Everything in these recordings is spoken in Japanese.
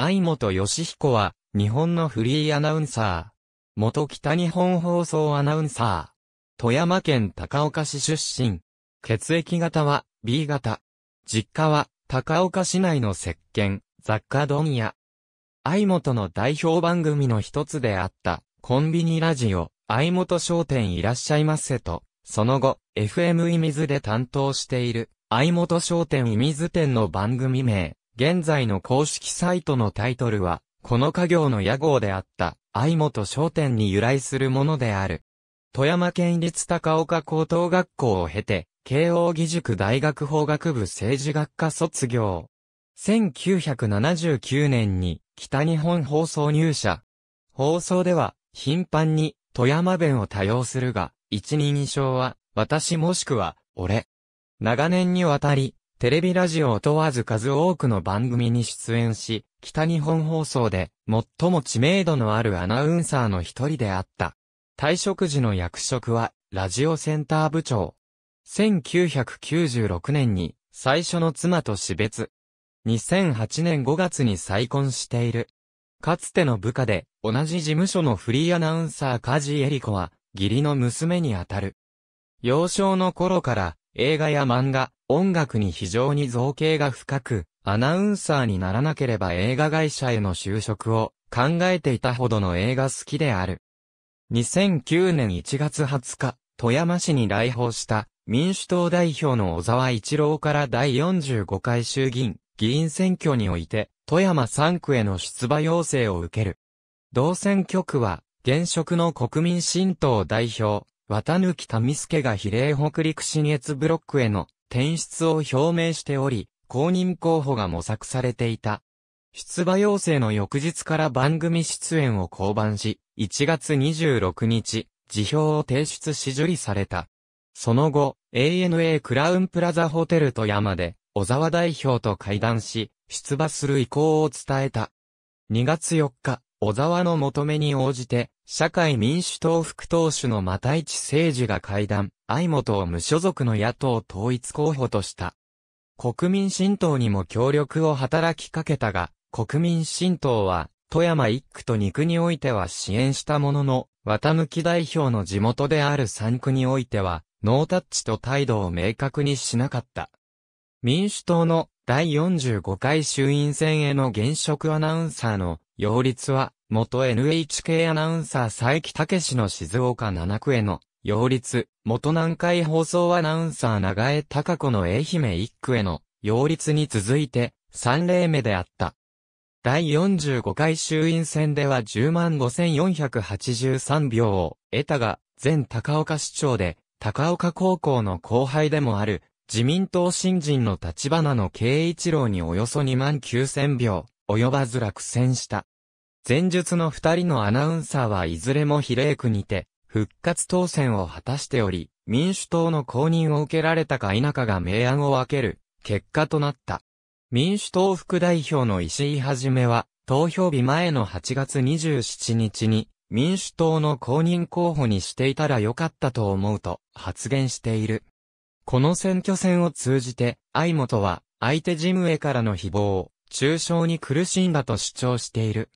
相本義彦は、日本のフリーアナウンサー。元北日本放送アナウンサー。富山県高岡市出身。血液型は B 型。実家は高岡市内の石鹸、雑貨問屋。相本の代表番組の一つであった、コンビニラジオ、相本商店いらっしゃいませと、その後、FM イミズで担当している、相本商店イミズ店の番組名、現在の公式サイトのタイトルは、この家業の屋号であった、愛本商店に由来するものである。富山県立高岡高等学校を経て、慶応義塾大学法学部政治学科卒業。1979年に北日本放送入社。放送では頻繁に富山弁を多用するが、一人称は私もしくは俺。長年にわたりテレビラジオを問わず数多くの番組に出演し、北日本放送で最も知名度のあるアナウンサーの一人であった。退職時の役職は、ラジオセンター部長。1996年に最初の妻と死別。2008年5月に再婚している。かつての部下で、同じ事務所のフリーアナウンサー梶エ里子は、義理の娘にあたる。幼少の頃から、映画や漫画、音楽に非常に造形が深く、アナウンサーにならなければ映画会社への就職を考えていたほどの映画好きである。2009年1月20日、富山市に来訪した民主党代表の小沢一郎から第45回衆議院議員選挙において、富山3区への出馬要請を受ける。同選挙区は、現職の国民新党代表、綿貫民助が比例北陸新越ブロックへの転出を表明しており、公認候補が模索されていた。出馬要請の翌日から番組出演を降板し、1月26日、辞表を提出し受理された。その後、ANA クラウンプラザホテル富山で、小沢代表と会談し、出馬する意向を伝えた。2月4日、小沢の求めに応じて、社会民主党副党首の又市政治が会談、相本を無所属の野党統一候補とした。国民新党にも協力を働きかけたが、国民新党は、富山一区と二区においては支援したものの、綿き代表の地元である三区においては、ノータッチと態度を明確にしなかった。民主党の第45回衆院選への現職アナウンサーの擁立は、元 NHK アナウンサー佐伯武の静岡7区への擁立、元南海放送アナウンサー長江隆子の愛媛1区への擁立に続いて3例目であった。第45回衆院選では105,483票を得たが、前高岡市長で、高岡高校の後輩でもある、自民党新人の立花の慶一郎におよそ29,000票、及ばず落選した。前述の二人のアナウンサーはいずれも比例区にて、復活当選を果たしており、民主党の公認を受けられたか否かが明暗を分ける、結果となった。民主党副代表の石井はじめは、投票日前の8月27日に、民主党の公認候補にしていたらよかったと思うと発言している。この選挙戦を通じて、相本は相手事務へからの誹謗、中傷に苦しんだと主張している。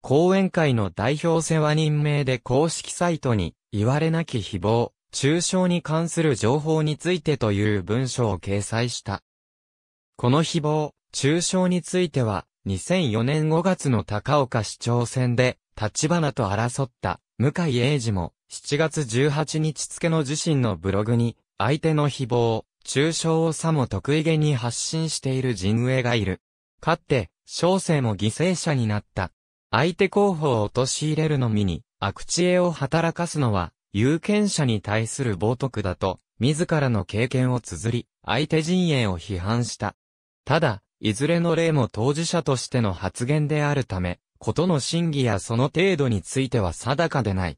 講演会の代表世話任命で公式サイトに、言われなき誹謗、中傷に関する情報についてという文章を掲載した。この誹謗、中傷については、2004年5月の高岡市長選で、立花と争った、向井英二も、7月18日付の自身のブログに、相手の誹謗、中傷をさも得意げに発信している陣営がいる。勝って、小生も犠牲者になった。相手候補を陥れるのみに、悪知恵を働かすのは、有権者に対する冒涜だと、自らの経験を綴り、相手陣営を批判した。ただ、いずれの例も当事者としての発言であるため、ことの真偽やその程度については定かでない。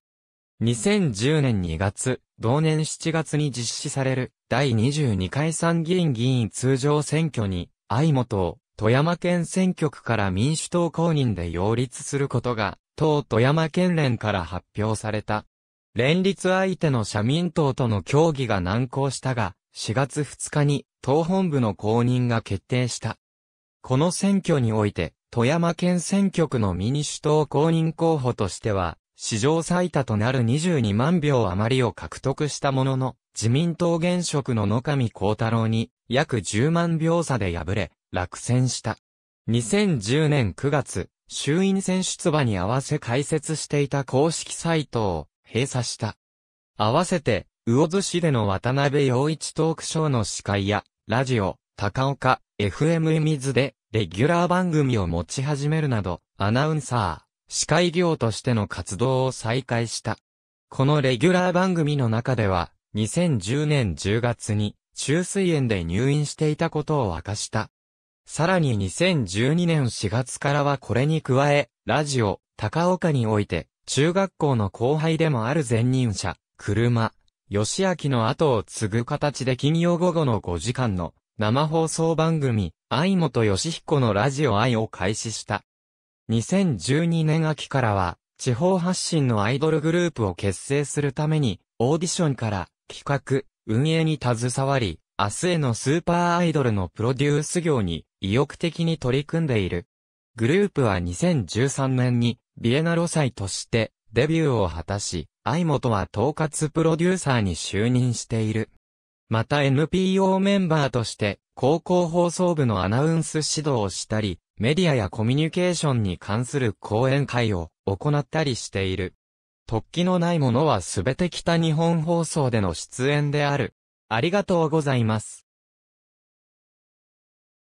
2010年2月、同年7月に実施される第22回参議院議員通常選挙に、相本を富山県選挙区から民主党公認で擁立することが、党富山県連から発表された。連立相手の社民党との協議が難航したが、4月2日に党本部の公認が決定した。この選挙において、富山県選挙区の民主党公認候補としては、史上最多となる22万票余りを獲得したものの、自民党現職の野上幸太郎に約10万票差で敗れ、落選した。2010年9月、衆院選出馬に合わせ開設していた公式サイトを閉鎖した。合わせて、魚津市での渡辺陽一トークショーの司会や、ラジオ、高岡、FM 水で、レギュラー番組を持ち始めるなど、アナウンサー、司会業としての活動を再開した。このレギュラー番組の中では、2010年10月に、中水炎で入院していたことを明かした。さらに2012年4月からはこれに加え、ラジオ、高岡において、中学校の後輩でもある前任者、車、吉明の後を継ぐ形で金曜午後の5時間の生放送番組、愛本義彦のラジオ愛を開始した。2012年秋からは、地方発信のアイドルグループを結成するために、オーディションから企画、運営に携わり、明日へのスーパーアイドルのプロデュース業に意欲的に取り組んでいる。グループは2013年にビエナロ祭としてデビューを果たし、相本は統括プロデューサーに就任している。また NPO メンバーとして高校放送部のアナウンス指導をしたり、メディアやコミュニケーションに関する講演会を行ったりしている。突起のないものはすべて北日本放送での出演である。ありがとうございます。